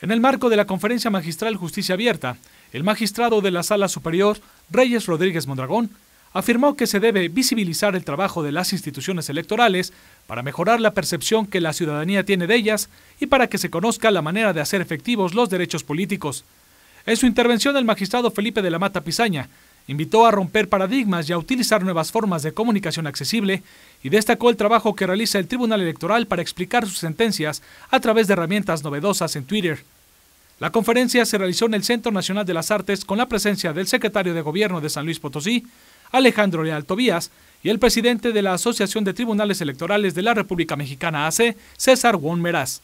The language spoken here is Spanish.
En el marco de la Conferencia Magistral Justicia Abierta, el magistrado de la Sala Superior, Reyes Rodríguez Mondragón, afirmó que se debe visibilizar el trabajo de las instituciones electorales para mejorar la percepción que la ciudadanía tiene de ellas y para que se conozca la manera de hacer efectivos los derechos políticos. En su intervención, el magistrado Felipe de la Mata Pisaña invitó a romper paradigmas y a utilizar nuevas formas de comunicación accesible y destacó el trabajo que realiza el Tribunal Electoral para explicar sus sentencias a través de herramientas novedosas en Twitter. La conferencia se realizó en el Centro Nacional de las Artes con la presencia del secretario de Gobierno de San Luis Potosí, Alejandro Leal Tobías, y el presidente de la Asociación de Tribunales Electorales de la República Mexicana AC, César Won Meraz.